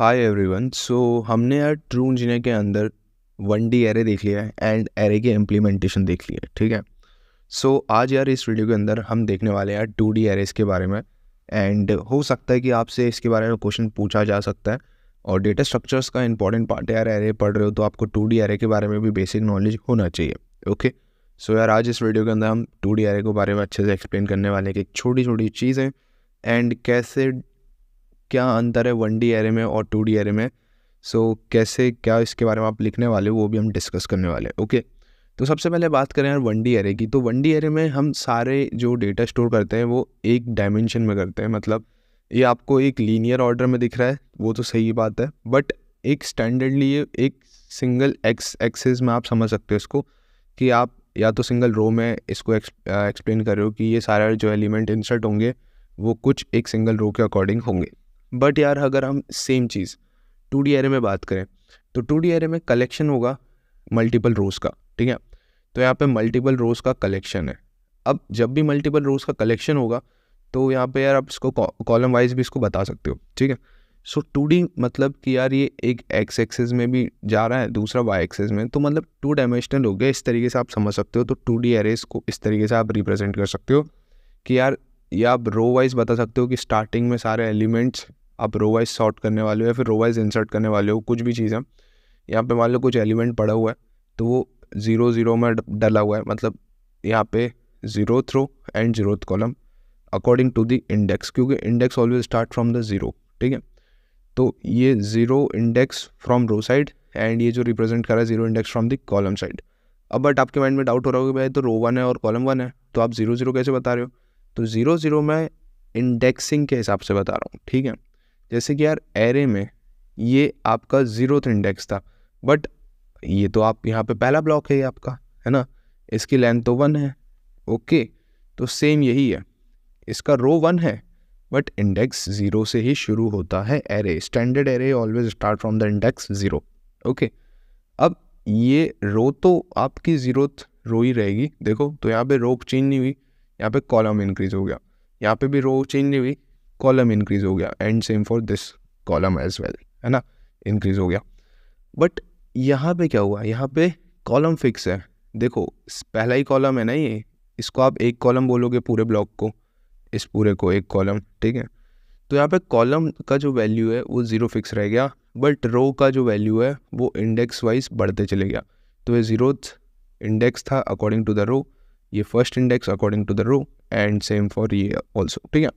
hi everyone so हमने यार true engineer के अंदर वन डी एरे देख लिया है एंड एरे के इम्प्लीमेंटेशन देख लिया है ठीक है सो so, आज यार इस वीडियो के अंदर हम देखने वाले हैं टू डी एरेज के बारे में एंड हो सकता है कि आपसे इसके बारे में क्वेश्चन पूछा जा सकता है और डेटा स्ट्रक्चर्स का इंपॉर्टेंट पार्ट है यार एरे पढ़ रहे हो तो आपको टू डी एरे के बारे में भी बेसिक नॉलेज होना चाहिए ओके सो so, यार आज इस वीडियो के अंदर हम टू डी एरे के बारे में अच्छे से एक्सप्लेन करने वाले हैं कि छोटी छोटी चीज़ें एंड कैसे क्या अंतर है वन डी एरे में और टू डी एरे में सो so, कैसे क्या इसके बारे में आप लिखने वाले हो वो भी हम डिस्कस करने वाले हैं ओके तो सबसे पहले बात करें यार वन डी एरे की तो वन डी एरे में हम सारे जो डेटा स्टोर करते हैं वो एक डायमेंशन में करते हैं मतलब ये आपको एक लीनियर ऑर्डर में दिख रहा है वो तो सही बात है बट एक स्टैंडर्डली ये एक सिंगल एक्स एक्सेस में आप समझ सकते हो इसको कि आप या तो सिंगल रो में इसको एक्सप्लेन कर रहे हो कि ये सारा जो एलिमेंट इंसर्ट होंगे वो कुछ एक सिंगल रो के अकॉर्डिंग होंगे बट यार अगर हम सेम चीज़ टू डी एरे में बात करें तो टू डी एरे में कलेक्शन होगा मल्टीपल रोज़ का ठीक है तो यहाँ पे मल्टीपल रोज़ का कलेक्शन है अब जब भी मल्टीपल रोज़ का कलेक्शन होगा तो यहाँ पे यार आप इसको कॉलम वाइज भी इसको बता सकते हो ठीक है सो टू डी मतलब कि यार ये एक एक्स एक्सेस में भी जा रहा है दूसरा वाई एक्सेस में तो मतलब टू डायमेंशनल हो गया इस तरीके से आप समझ सकते हो तो टू डी एरेस को इस तरीके से आप रिप्रेजेंट कर सकते हो कि यार या आप रो वाइज बता सकते हो कि स्टार्टिंग में सारे एलिमेंट्स आप रो वाइज सॉर्ट करने वाले हो या फिर रो वाइज इंसर्ट करने वाले हो कुछ भी चीज़ है यहाँ पे मान लो कुछ एलिमेंट पड़ा हुआ है तो वो ज़ीरो ज़ीरो में डला हुआ है मतलब यहाँ पे zero throw and zero column according to the index क्योंकि index always start from the zero ठीक है तो ये zero index from row side and ये जो रिप्रेजेंट कर रहा है zero index from the column side अब बट आपके माइंड में डाउट हो रहा होगा भाई तो रो वन है और कॉलम वन है तो आप ज़ीरो ज़ीरो कैसे बता रहे हो तो ज़ीरो ज़ीरो मैं इंडेक्सिंग के हिसाब से बता रहा हूँ ठीक है जैसे कि यार एरे में ये आपका ज़ीरोथ इंडेक्स था बट ये तो आप यहाँ पे पहला ब्लॉक है ये आपका है ना इसकी लेंथ तो वन है ओके तो सेम यही है इसका रो वन है बट इंडेक्स ज़ीरो से ही शुरू होता है array standard array always start from the index zero okay अब ये रो तो आपकी ज़ीरो रो ही रहेगी देखो तो यहाँ पे रो चेंज नहीं हुई यहाँ पे कॉलम इंक्रीज हो गया यहाँ पे भी रो चेंज नहीं हुई कॉलम इंक्रीज हो गया and same for this column as well है ना इंक्रीज हो गया बट यहाँ पे क्या हुआ यहाँ पे कॉलम फिक्स है देखो पहला ही कॉलम है ना ये इसको आप एक कॉलम बोलोगे पूरे ब्लॉक को इस पूरे को एक कॉलम ठीक है तो यहाँ पे कॉलम का जो वैल्यू है वो ज़ीरो फिक्स रह गया बट रो का जो वैल्यू है वो इंडेक्स वाइज बढ़ते चले गया तो ये ज़ीरो इंडेक्स था अकॉर्डिंग टू द रो ये first index according to the row and same for ये ऑल्सो ठीक है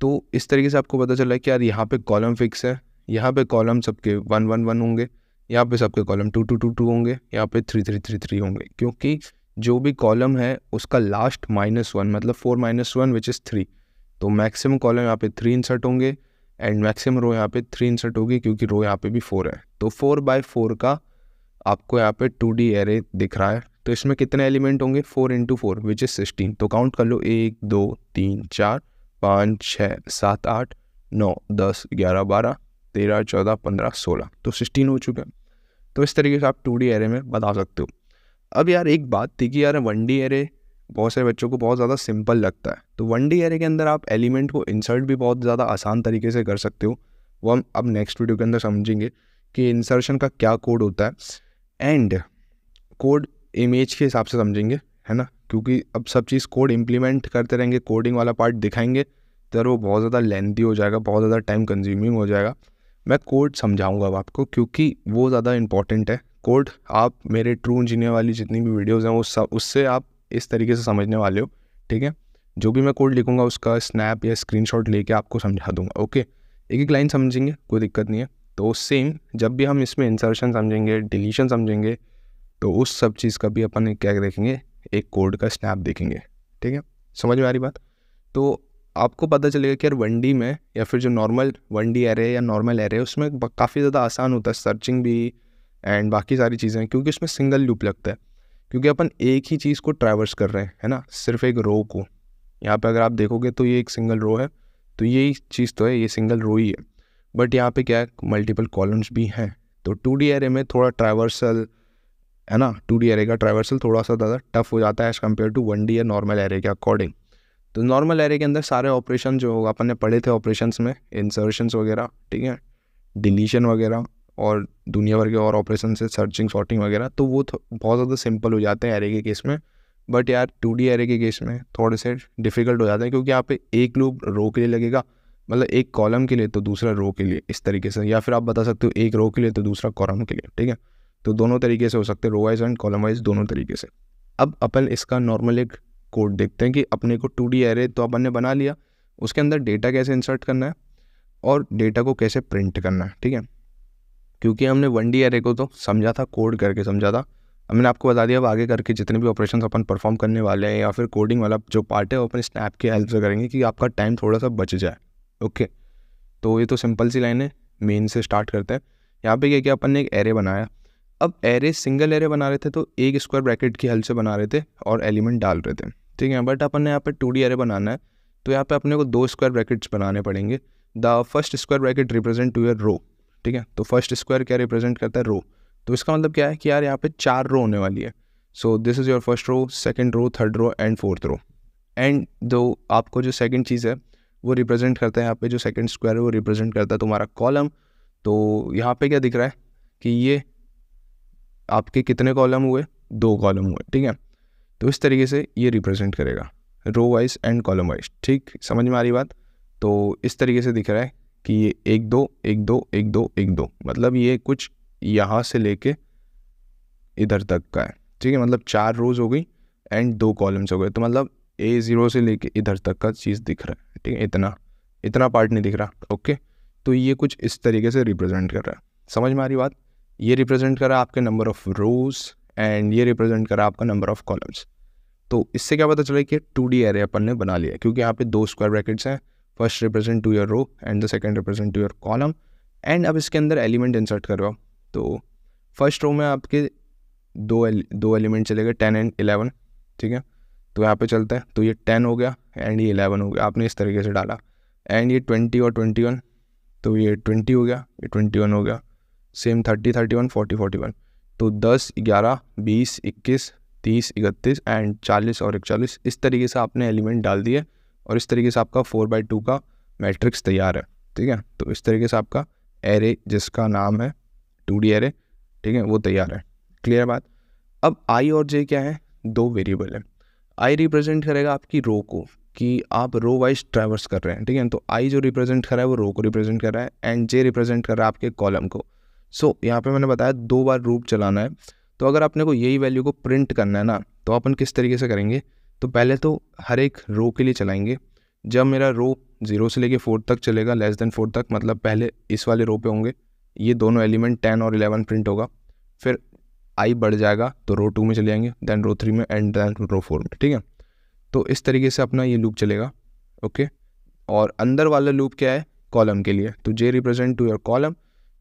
तो इस तरीके से आपको पता चला कि यार यहाँ पे कॉलम फिक्स है यहाँ पे कॉलम सबके वन वन वन होंगे यहाँ पे सबके column two two two two होंगे यहाँ पे थ्री थ्री थ्री थ्री होंगे क्योंकि जो भी कॉलम है उसका लास्ट माइनस वन मतलब four minus one which is three तो मैक्सिमम कॉलम यहाँ पे थ्री इंसर्ट होंगे एंड मैक्सिमम रो यहाँ पे थ्री इंसर्ट होगी क्योंकि रो यहाँ पे भी फोर है तो फोर बाय फोर का आपको यहाँ पे टू डी एरे दिख रहा है तो इसमें कितने एलिमेंट होंगे four into four which is sixteen तो काउंट कर लो एक दो तीन चार पाँच छः सात आठ नौ दस ग्यारह बारह तेरह चौदह पंद्रह सोलह तो सिक्सटीन हो चुके हैं तो इस तरीके से आप टू डी एरे में बता सकते हो अब यार एक बात थी कि यार वन डी एरे बहुत सारे बच्चों को बहुत ज़्यादा सिंपल लगता है तो वन डी एरे के अंदर आप एलिमेंट को इंसर्ट भी बहुत ज़्यादा आसान तरीके से कर सकते हो वो हम अब नेक्स्ट वीडियो के अंदर समझेंगे कि इंसर्शन का क्या कोड होता है एंड कोड इमेज के हिसाब से समझेंगे है ना क्योंकि अब सब चीज़ कोड इम्प्लीमेंट करते रहेंगे कोडिंग वाला पार्ट दिखाएंगे तो वो बहुत ज़्यादा लेंथी हो जाएगा बहुत ज़्यादा टाइम कंज्यूमिंग हो जाएगा मैं कोड समझाऊंगा अब आपको क्योंकि वो ज़्यादा इंपॉर्टेंट है कोड आप मेरे ट्रू इंजीनियर वाली जितनी भी वीडियोज़ हैं वो सब उससे आप इस तरीके से समझने वाले हो ठीक है जो भी मैं कोड लिखूँगा उसका स्नैप या स्क्रीन लेके आपको समझा दूंगा ओके एक एक लाइन समझेंगे कोई दिक्कत नहीं है तो सेम जब भी हम इसमें इंसर्शन समझेंगे डिलीशन समझेंगे तो उस सब चीज़ का भी अपन क्या देखेंगे एक कोड का स्नैप देखेंगे ठीक है समझ में आ रही बात तो आपको पता चलेगा कि यार वन डी में या फिर जो नॉर्मल वन डी एरे या नॉर्मल एरे उसमें काफ़ी ज़्यादा आसान होता है सर्चिंग भी एंड बाकी सारी चीज़ें क्योंकि उसमें सिंगल लूप लगता है क्योंकि अपन एक ही चीज़ को ट्रैवर्स कर रहे हैं है ना सिर्फ एक रो को यहाँ पे अगर आप देखोगे तो ये एक सिंगल रो है तो ये चीज़ तो है ये सिंगल रो ही है बट यहाँ पे क्या है मल्टीपल कॉलम्स भी हैं तो टू डी एरे में थोड़ा ट्रैवर्सल है ना टू डी एरे का ट्रैवर्सल थोड़ा सा ज़्यादा टफ हो जाता है as compare to one D या नॉर्मल एरे के अकॉर्डिंग तो नॉर्मल एरे के अंदर सारे ऑपरेशन जो होगा अपन ने पढ़े थे ऑपरेशन में इंसर्शंस वगैरह ठीक है डिलीशन वगैरह और दुनिया भर के और ऑपरेशन से सर्चिंग शॉर्टिंग वगैरह तो वो बहुत ज़्यादा सिंपल हो जाते हैं एरे के केस में बट यार टू डी एरे के केस में थोड़े से डिफ़िकल्ट हो जाते हैं क्योंकि आप एक लूप रो के लिए लगेगा मतलब एक कॉलम के लिए तो दूसरा रो के लिए इस तरीके से या फिर आप बता सकते हो एक रो के लिए तो दूसरा कॉलम के लिए ठीक है तो दोनों तरीके से हो सकते हैं row wise and column wise दोनों तरीके से अब अपन इसका नॉर्मल एक कोड देखते हैं कि अपने को टू डी एरे तो अपन ने बना लिया उसके अंदर डेटा कैसे इंसर्ट करना है और डेटा को कैसे प्रिंट करना है ठीक है क्योंकि हमने वन डी एरे को तो समझा था कोड करके समझा था अब मैंने आपको बता दिया अब आगे करके जितने भी ऑपरेशन अपन परफॉर्म करने वाले हैं या फिर कोडिंग वाला जो पार्ट है वो अपन स्नैप की हेल्प से करेंगे कि आपका टाइम थोड़ा सा बच जाए ओके तो ये तो सिंपल सी लाइन है मेन से स्टार्ट करते हैं यहाँ पे क्या किया अपन ने एक एरे बनाया अब एरे सिंगल एरे बना रहे थे तो एक स्क्वायर ब्रैकेट की हल से बना रहे थे और एलिमेंट डाल रहे थे ठीक है बट अपन ने यहाँ पर टू डी एरे बनाना है तो यहाँ पे अपने को दो स्क्वायर ब्रैकेट्स बनाने पड़ेंगे the first square bracket represent to your row ठीक है तो फर्स्ट स्क्वायर क्या रिप्रेजेंट करता है रो तो इसका मतलब क्या है कि यार यहाँ पे चार रो होने वाली है so this is your first row second row third row and fourth row and दो आपको जो सेकेंड चीज़ है वो रिप्रेजेंट करता है यहाँ पे जो सेकेंड स्क्वायर है वो रिप्रेजेंट करता है तुम्हारा कॉलम तो यहाँ पे क्या दिख रहा है कि ये आपके कितने कॉलम हुए दो कॉलम हुए ठीक है तो इस तरीके से ये रिप्रेजेंट करेगा row wise and column wise ठीक समझ में आ रही बात तो इस तरीके से दिख रहा है कि ये एक दो एक दो एक दो एक दो मतलब ये कुछ यहाँ से लेके इधर तक का है ठीक है मतलब चार रोज हो गई एंड दो कॉलम्स हो गए तो मतलब ए ज़ीरो से लेके इधर तक का चीज़ दिख रहा है ठीक है इतना इतना पार्ट नहीं दिख रहा ओके तो ये कुछ इस तरीके से रिप्रेजेंट कर रहा है समझ में आ रही बात ये रिप्रेजेंट करा आपके नंबर ऑफ रोज एंड ये रिप्रेजेंट करा आपका नंबर ऑफ कॉलम्स तो इससे क्या पता चला कि टू डी एरे अपन ने बना लिया क्योंकि यहाँ पे दो स्क्वायर ब्रैकेट्स हैं first represent to your row and the second represent to your column and अब इसके अंदर एलिमेंट इंसर्ट करवाओ तो फर्स्ट रो में आपके दो एल, दो एलिमेंट चले गए टेन एंड इलेवन ठीक है तो यहाँ पे चलता है तो ये टेन हो गया एंड ये इलेवन हो गया आपने इस तरीके से डाला एंड ये ट्वेंटी और ट्वेंटी वन तो ये ट्वेंटी हो गया ये ट्वेंटी वन हो गया same thirty thirty one forty forty one तो दस ग्यारह बीस इक्कीस तीस इकतीस एंड चालीस और इकचालीस इस तरीके से आपने एलिमेंट डाल दिए और इस तरीके से आपका फोर बाई टू का मैट्रिक्स तैयार है ठीक है तो इस तरीके से आपका एरे जिसका नाम है टू डी एरे ठीक है वो तैयार है क्लियर बात अब आई और जे क्या है दो वेरिएबल है आई रिप्रेजेंट करेगा आपकी रो को कि आप रो वाइज ट्रैवर्स कर रहे हैं ठीक है तो आई जो रिप्रेजेंट कर रहा है वो रो को रिप्रेजेंट कर रहा है एंड जे रिप्रेजेंट कर रहा है आपके कॉलम को सो so, यहाँ पे मैंने बताया दो बार रूप चलाना है तो अगर आपने को यही वैल्यू को प्रिंट करना है ना तो अपन किस तरीके से करेंगे तो पहले तो हर एक रो के लिए चलाएंगे जब मेरा रो ज़ीरो से लेके फोर तक चलेगा लेस देन फोर तक मतलब पहले इस वाले रो पे होंगे ये दोनों एलिमेंट टेन और इलेवन प्रिंट होगा फिर आई बढ़ जाएगा तो रो टू में चले जाएंगे दैन रो थ्री में एंड दैन रो फोर में ठीक है तो इस तरीके से अपना ये लूप चलेगा ओके और अंदर वाला लूप क्या है कॉलम के लिए तो J represent to your column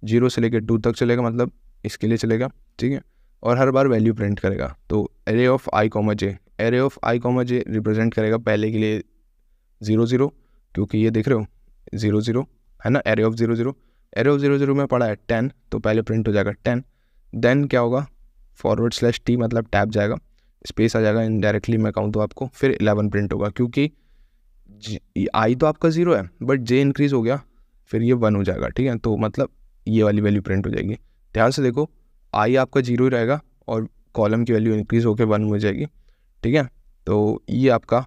zero से लेकर टू तक चलेगा मतलब इसके लिए चलेगा ठीक है और हर बार वैल्यू प्रिंट करेगा तो array of I comma J array of I comma J represent करेगा पहले के लिए ज़ीरो ज़ीरो क्योंकि ये देख रहे हो ज़ीरो ज़ीरो है ना array of zero zero array of zero zero में पड़ा है टेन तो पहले प्रिंट हो जाएगा टेन देन क्या होगा फॉरवर्ड स्लैश टी मतलब टैप जाएगा स्पेस आ जाएगा इनडायरेक्टली मैं कहूँ तो आपको फिर इलेवन प्रिंट होगा क्योंकि आई तो आपका ज़ीरो है बट जे इंक्रीज़ हो गया फिर ये वन हो जाएगा ठीक है तो मतलब ये वाली वैल्यू प्रिंट हो जाएगी ध्यान से देखो आई आपका जीरो ही रहेगा और कॉलम की वैल्यू इंक्रीज़ होकर वन हो जाएगी ठीक है तो ये e आपका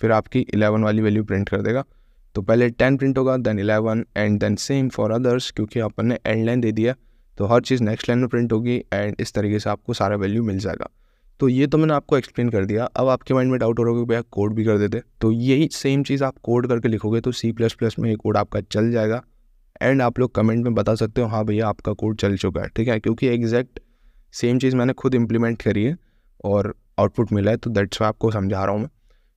फिर आपकी इलेवन वाली वैल्यू प्रिंट कर देगा तो पहले टेन प्रिंट होगा then eleven and then same for others क्योंकि अपन ने एंड लाइन दे दिया तो हर चीज़ नेक्स्ट लाइन में प्रिंट होगी एंड इस तरीके से आपको सारा वैल्यू मिल जाएगा तो ये तो मैंने आपको एक्सप्लेन कर दिया अब आपके माइंड में डाउट हो रहा होगा भैया कोड भी कर देते तो यही सेम चीज़ आप कोड करके लिखोगे तो सी प्लस प्लस में ये कोड आपका चल जाएगा एंड आप लोग कमेंट में बता सकते हो हाँ भैया आपका कोड चल चुका है ठीक है क्योंकि एग्जैक्ट सेम चीज़ मैंने खुद इम्प्लीमेंट करी है और आउटपुट मिला है तो दैट्स वाई आपको समझा रहा हूँ मैं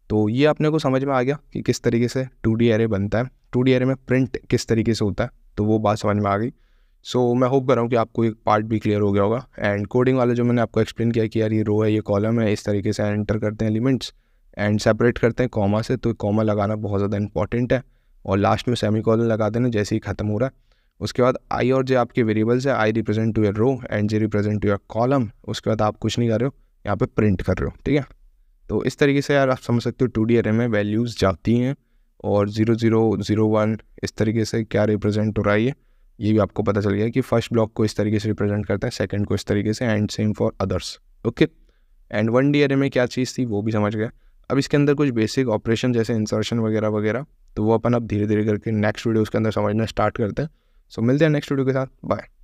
तो ये अपने को समझ में आ गया कि किस तरीके से टू डी एरे बनता है टू डी एरे में प्रिंट किस तरीके से होता है तो वो बात समझ में आ गई सो so, मैं होप कर रहा हूँ कि आपको एक पार्ट भी क्लियर हो गया होगा एंड कोडिंग वाला जो मैंने आपको एक्सप्लेन किया कि यार ये रो है ये कॉलम है इस तरीके से एंटर करते हैं एलिमेंट्स एंड सेपरेट करते हैं कॉमा से तो कॉमा लगाना बहुत ज़्यादा इंपॉर्टेंट है और लास्ट में सेमी कॉलन लगा देना जैसे ही ख़त्म हो रहा है उसके बाद आई और जे आपके वेरिएबल्स है I represent to your row and J represent to your column उसके बाद आप कुछ नहीं कर रहे हो यहाँ पे प्रिंट कर रहे हो ठीक है तो इस तरीके से यार आप समझ सकते हो टू डी में वैल्यूज़ जाती हैं और ज़ीरो ज़ीरो ज़ीरो वन इस तरीके से क्या रिप्रेजेंट हो रहा है ये ये भी आपको पता चल गया कि फर्स्ट ब्लॉक को इस तरीके से रिप्रेजेंट करता है सेकंड को इस तरीके से and same for others okay and one D में क्या चीज़ थी वो भी समझ गया अब इसके अंदर कुछ बेसिक ऑपरेशन जैसे इंसर्शन वगैरह वगैरह तो वो अपन अब धीरे धीरे करके नेक्स्ट वीडियो उसके अंदर समझना स्टार्ट करते हैं सो मिलते हैं नेक्स्ट वीडियो के साथ बाय